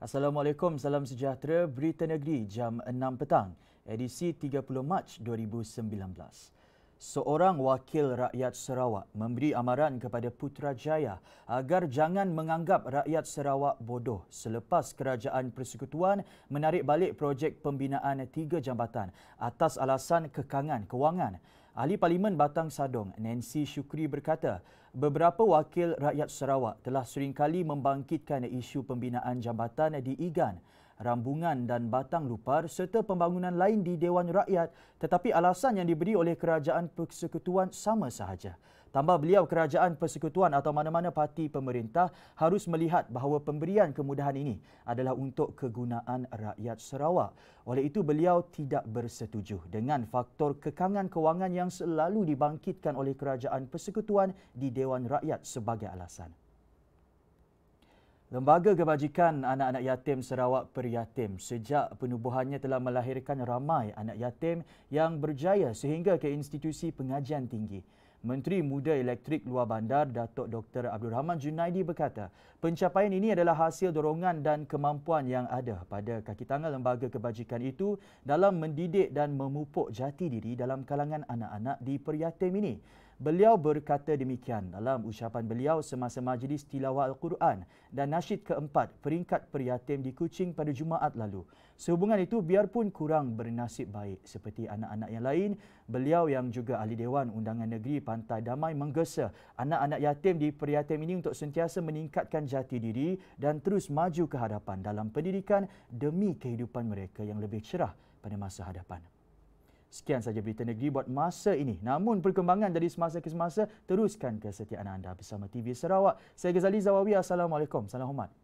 Assalamualaikum, salam sejahtera Berita Negeri jam 6 petang, edisi 30 Mac 2019. Seorang wakil rakyat Sarawak memberi amaran kepada Putrajaya agar jangan menganggap rakyat Sarawak bodoh selepas kerajaan persekutuan menarik balik projek pembinaan tiga jambatan atas alasan kekangan kewangan. Ahli Parlimen Batang Sadong, Nancy Shukri berkata, beberapa wakil rakyat Sarawak telah seringkali membangkitkan isu pembinaan jambatan di Igan rambungan dan batang lupar serta pembangunan lain di Dewan Rakyat tetapi alasan yang diberi oleh Kerajaan Persekutuan sama sahaja. Tambah beliau Kerajaan Persekutuan atau mana-mana parti pemerintah harus melihat bahawa pemberian kemudahan ini adalah untuk kegunaan rakyat Sarawak. Oleh itu beliau tidak bersetuju dengan faktor kekangan kewangan yang selalu dibangkitkan oleh Kerajaan Persekutuan di Dewan Rakyat sebagai alasan. Lembaga Kebajikan Anak-anak Yatim Sarawak Periyatim sejak penubuhannya telah melahirkan ramai anak yatim yang berjaya sehingga ke institusi pengajian tinggi. Menteri Muda Elektrik Luar Bandar Datuk Dr Abdul Rahman Junaidi berkata, pencapaian ini adalah hasil dorongan dan kemampuan yang ada pada kaki kakitangan lembaga kebajikan itu dalam mendidik dan memupuk jati diri dalam kalangan anak-anak di Periyatim ini. Beliau berkata demikian dalam ucapan beliau semasa majlis tilawah Al-Quran dan nasyid keempat peringkat periatim di Kuching pada Jumaat lalu. Sehubungan itu biarpun kurang bernasib baik seperti anak-anak yang lain, beliau yang juga ahli dewan undangan negeri Pantai Damai menggesa anak-anak yatim di periatim ini untuk sentiasa meningkatkan jati diri dan terus maju ke hadapan dalam pendidikan demi kehidupan mereka yang lebih cerah pada masa hadapan. Sekian saja berita negeri buat masa ini. Namun perkembangan dari semasa ke semasa teruskan kesetiaan anda bersama TV Sarawak. Saya Ghazali Zawawi. Assalamualaikum. Salam hormat.